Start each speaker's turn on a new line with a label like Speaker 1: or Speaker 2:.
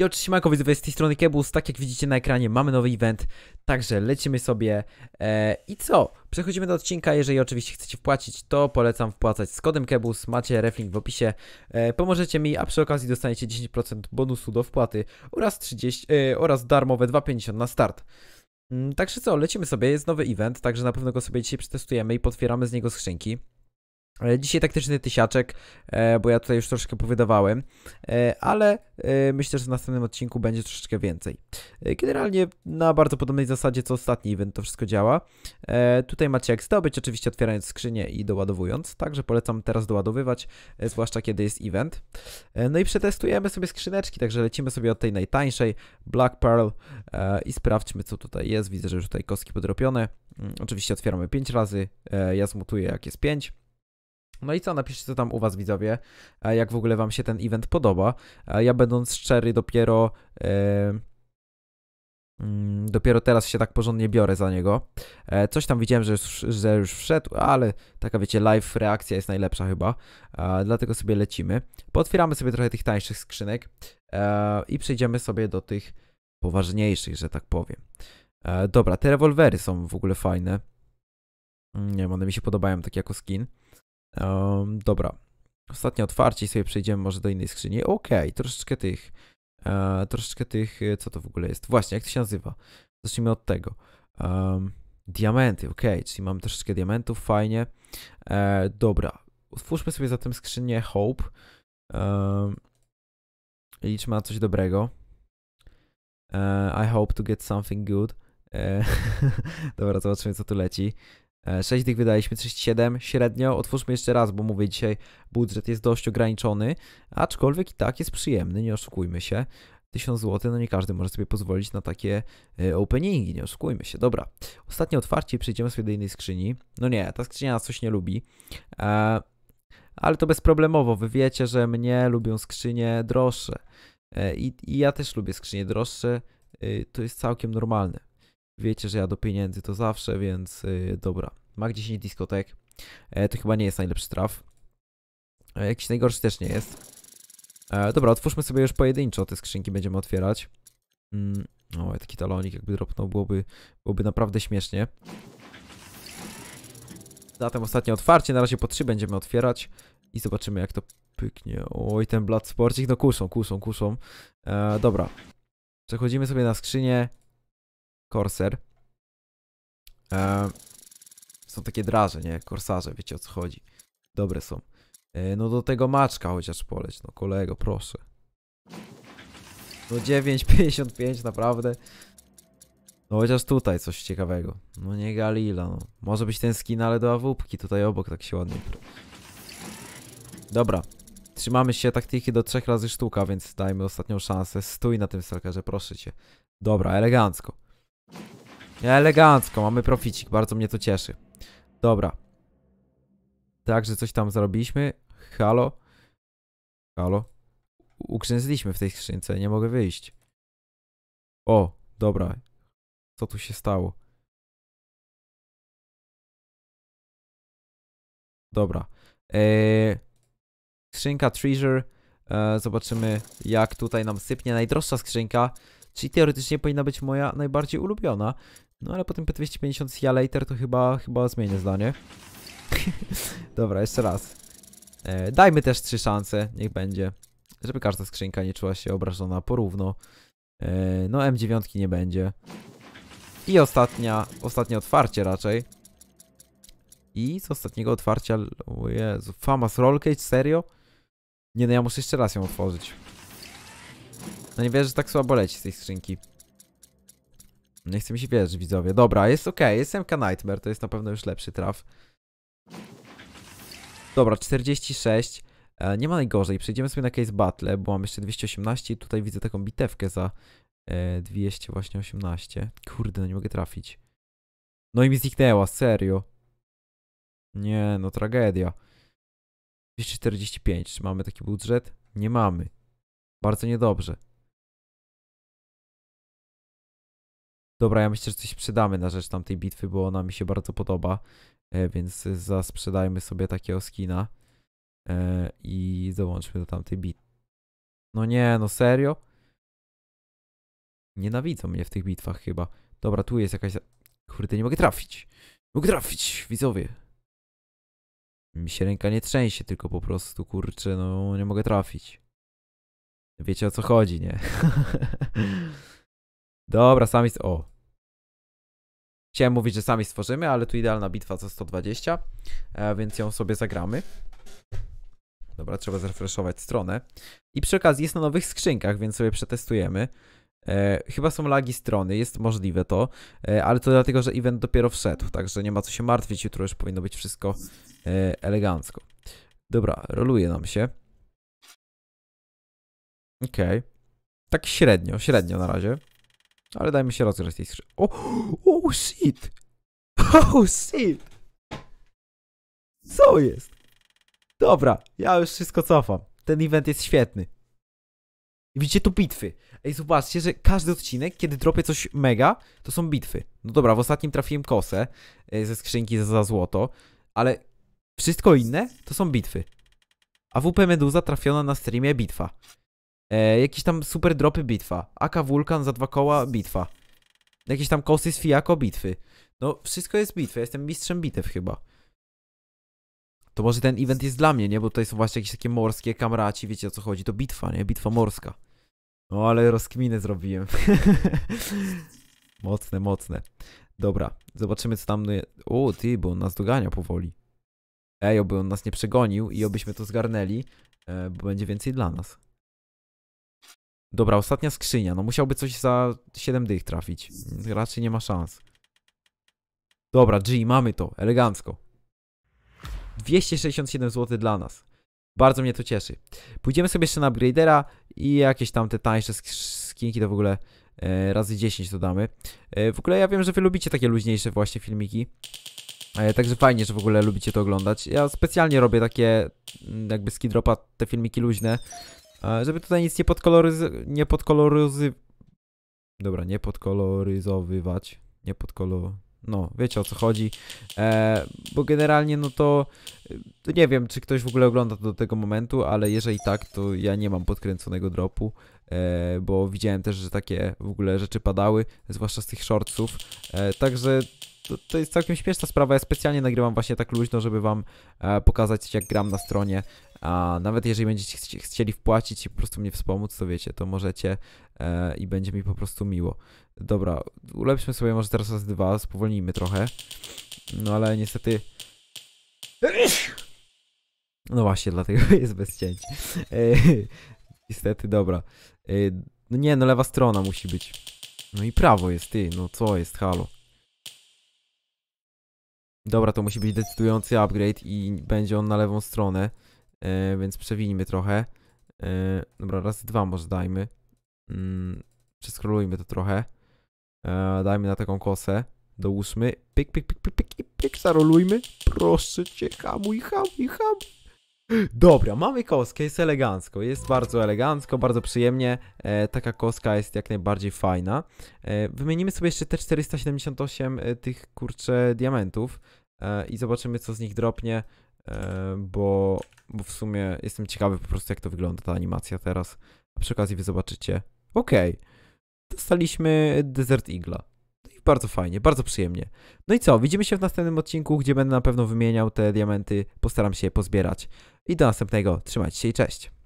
Speaker 1: I oczywiście, Siemanko, widzowie, z tej strony Kebus, tak jak widzicie na ekranie mamy nowy event, także lecimy sobie e, i co? Przechodzimy do odcinka, jeżeli oczywiście chcecie wpłacić, to polecam wpłacać z kodem Kebus, macie reflink w opisie, e, pomożecie mi, a przy okazji dostaniecie 10% bonusu do wpłaty oraz 30, e, oraz darmowe 2,50 na start. Mm, także co, lecimy sobie, jest nowy event, także na pewno go sobie dzisiaj przetestujemy i potwieramy z niego skrzynki. E, dzisiaj taktyczny tysiaczek, e, bo ja tutaj już troszkę powydawałem, e, ale myślę, że w następnym odcinku będzie troszeczkę więcej. Generalnie na bardzo podobnej zasadzie co ostatni event to wszystko działa. Tutaj macie jak zdobyć, oczywiście otwierając skrzynię i doładowując, także polecam teraz doładowywać, zwłaszcza kiedy jest event. No i przetestujemy sobie skrzyneczki, także lecimy sobie od tej najtańszej, Black Pearl i sprawdźmy co tutaj jest. Widzę, że już tutaj kostki podropione. Mm, oczywiście otwieramy 5 razy, ja zmutuję jak jest 5. No i co, napiszcie co tam u Was widzowie, e, jak w ogóle Wam się ten event podoba. E, ja będąc szczery dopiero... E, mm, dopiero teraz się tak porządnie biorę za niego. Coś tam widziałem, że już, że już wszedł, ale taka wiecie, live reakcja jest najlepsza chyba. Dlatego sobie lecimy. Potwieramy sobie trochę tych tańszych skrzynek i przejdziemy sobie do tych poważniejszych, że tak powiem. Dobra, te rewolwery są w ogóle fajne. Mm, nie wiem, one mi się podobają, tak jako skin. Um, dobra. Ostatnie otwarcie sobie przejdziemy może do innej skrzyni. Okej, okay, troszeczkę tych. E, troszeczkę tych. E, co to w ogóle jest? Właśnie, jak to się nazywa? Zacznijmy od tego. Um, diamenty, okej, okay, czyli mamy troszeczkę diamentów, fajnie. E, dobra. Otwórzmy sobie zatem skrzynię Hope. Um, liczmy na coś dobrego. E, I hope to get something good. E, dobra, zobaczymy co tu leci. 6 e, tych wydaliśmy, 37 średnio. Otwórzmy jeszcze raz, bo mówię dzisiaj, budżet jest dość ograniczony, aczkolwiek i tak jest przyjemny, nie oszukujmy się. 1000 zł, no nie każdy może sobie pozwolić na takie e, openingi, nie oszukujmy się. Dobra, ostatnie otwarcie, przejdziemy sobie do innej skrzyni. No nie, ta skrzynia nas coś nie lubi. E, ale to bezproblemowo, wy wiecie, że mnie lubią skrzynie droższe. i, i ja też lubię skrzynie droższe, to jest całkiem normalne. Wiecie, że ja do pieniędzy to zawsze, więc yy, dobra. Mag 10 diskotek. E, to chyba nie jest najlepszy traf. E, jakiś najgorszy też nie jest. E, dobra, otwórzmy sobie już pojedynczo te skrzynki, będziemy otwierać. Mm, o, taki talonik jakby dropnął, byłoby, byłoby naprawdę śmiesznie. Zatem ostatnie otwarcie, na razie po trzy będziemy otwierać i zobaczymy jak to pyknie. Oj, ten blat sporcik, no kuszą, kuszą, kuszą. E, dobra, przechodzimy sobie na skrzynię Corsair. E, są takie draże, nie? Korsarze, wiecie o co chodzi. Dobre są. E, no do tego maczka chociaż poleć, no kolego, proszę. No 9,55 naprawdę. No chociaż tutaj coś ciekawego. No nie Galila, no. Może być ten skin, ale do awupki tutaj obok tak się ładnie. Dobra. Trzymamy się taktyki do trzech razy sztuka, więc dajmy ostatnią szansę. Stój na tym stalkerze, proszę cię. Dobra, elegancko. Elegancko, mamy proficik, bardzo mnie to cieszy. Dobra. Także coś tam zrobiliśmy. Halo? Halo? Ukrzęzliśmy w tej skrzynce, nie mogę wyjść. O, dobra. Co tu się stało? Dobra. Eee, skrzynka Treasure. Eee, zobaczymy, jak tutaj nam sypnie. Najdroższa skrzynka czyli teoretycznie powinna być moja najbardziej ulubiona. No ale po tym P250 ja later to chyba, chyba zmienię zdanie. Dobra, jeszcze raz. E, dajmy też trzy szanse, niech będzie. Żeby każda skrzynka nie czuła się obrażona porówno. E, no M9 nie będzie. I ostatnia, ostatnie otwarcie raczej. I z ostatniego otwarcia... O Jezu, Famas Roll Cage, serio? Nie no, ja muszę jeszcze raz ją otworzyć. No nie wierzę, że tak słabo leci z tej skrzynki. No nie chce mi się wierzyć, widzowie. Dobra, jest ok, jest MK Nightmare, to jest na pewno już lepszy traf. Dobra, 46. E, nie ma najgorzej, przejdziemy sobie na case battle, bo mam jeszcze 218 i tutaj widzę taką bitewkę za e, 200 właśnie 18. Kurde, no nie mogę trafić. No i mi zniknęła, serio. Nie, no tragedia. 245, czy mamy taki budżet? Nie mamy. Bardzo niedobrze. Dobra, ja myślę, że coś sprzedamy na rzecz tamtej bitwy, bo ona mi się bardzo podoba. E, więc zasprzedajmy sobie takiego skina. E, I dołączmy do tamtej bitwy. No nie, no serio? Nienawidzą mnie w tych bitwach chyba. Dobra, tu jest jakaś... Kurde, nie mogę trafić. Nie mogę trafić, widzowie. Mi się ręka nie trzęsie, tylko po prostu, kurczę, no nie mogę trafić. Wiecie o co chodzi, nie? Dobra, sami... O. Chciałem mówić, że sami stworzymy, ale tu idealna bitwa za 120, e, więc ją sobie zagramy. Dobra, trzeba zrefreshować stronę. I przy okazji jest na nowych skrzynkach, więc sobie przetestujemy. E, chyba są lagi strony, jest możliwe to, e, ale to dlatego, że event dopiero wszedł, także nie ma co się martwić, jutro już powinno być wszystko e, elegancko. Dobra, roluje nam się. Okej. Okay. Tak średnio, średnio na razie. Ale dajmy się rozgrzać tej skrzynki. O! Oh shit! Oh shit! Co jest? Dobra, ja już wszystko cofam. Ten event jest świetny. Widzicie tu bitwy. Ej, zobaczcie, że każdy odcinek, kiedy dropię coś mega, to są bitwy. No dobra, w ostatnim trafiłem kosę e, ze skrzynki za złoto, ale wszystko inne to są bitwy. A WP Meduza trafiona na streamie bitwa. E, jakieś tam super dropy bitwa. AK Vulkan za dwa koła bitwa. Jakieś tam kosy z Fiako bitwy. No wszystko jest bitwy, jestem mistrzem bitew chyba. To może ten event jest dla mnie, nie? Bo tutaj są właśnie jakieś takie morskie kamraci, wiecie o co chodzi. To bitwa, nie? Bitwa morska. No ale rozkminę zrobiłem. mocne, mocne. Dobra, zobaczymy co tam... O, no, ty, bo on nas dogania powoli. Ej, oby on nas nie przegonił i obyśmy to zgarnęli, e, bo będzie więcej dla nas. Dobra, ostatnia skrzynia. No musiałby coś za 7 dych trafić. Raczej nie ma szans. Dobra, G, mamy to. Elegancko. 267 zł dla nas. Bardzo mnie to cieszy. Pójdziemy sobie jeszcze na upgradera i jakieś tam te tańsze skinki to w ogóle e, razy 10 dodamy. E, w ogóle ja wiem, że wy lubicie takie luźniejsze właśnie filmiki. E, także fajnie, że w ogóle lubicie to oglądać. Ja specjalnie robię takie mm, jakby skidropa, te filmiki luźne, żeby tutaj nic nie, podkoloryz- nie podkoloryzy... Dobra, nie podkoloryzowywać. Nie podkolo... No, wiecie o co chodzi. E, bo generalnie, no to y, nie wiem, czy ktoś w ogóle ogląda to do tego momentu, ale jeżeli tak, to ja nie mam podkręconego dropu, e, bo widziałem też, że takie w ogóle rzeczy padały, zwłaszcza z tych shortsów. E, także to, to, jest całkiem śmieszna sprawa. Ja specjalnie nagrywam właśnie tak luźno, żeby wam e, pokazać, jak gram na stronie. A nawet jeżeli będziecie chcieli wpłacić i po prostu mnie wspomóc, to wiecie, to możecie e, i będzie mi po prostu miło. Dobra, ulepszmy sobie może teraz raz dwa, spowolnijmy trochę. No ale niestety... No właśnie, dlatego jest bez cięć. E, niestety, dobra. E, no nie, no lewa strona musi być. No i prawo jest, ty, no co jest, halo. Dobra, to musi być decydujący upgrade i będzie on na lewą stronę, e, więc przewijmy trochę. E, dobra, raz, dwa może dajmy. Mm, przeskrolujmy to trochę. E, dajmy na taką kosę. Dołóżmy. Pyk, pyk, pyk, pyk, pyk i pyk. Zarolujmy. Proszę cię, hamuj, hamuj, hamuj. Dobra, mamy koskę, jest elegancko, jest bardzo elegancko, bardzo przyjemnie, e, taka koska jest jak najbardziej fajna. E, wymienimy sobie jeszcze te 478 e, tych, kurczę diamentów. E, i zobaczymy, co z nich dropnie, e, bo, bo w sumie jestem ciekawy po prostu, jak to wygląda ta animacja teraz. A przy okazji wy zobaczycie. Okej, okay. dostaliśmy Desert Eagle. No bardzo fajnie, bardzo przyjemnie. No i co, widzimy się w następnym odcinku, gdzie będę na pewno wymieniał te diamenty, postaram się je pozbierać. I do następnego, trzymajcie się i cześć!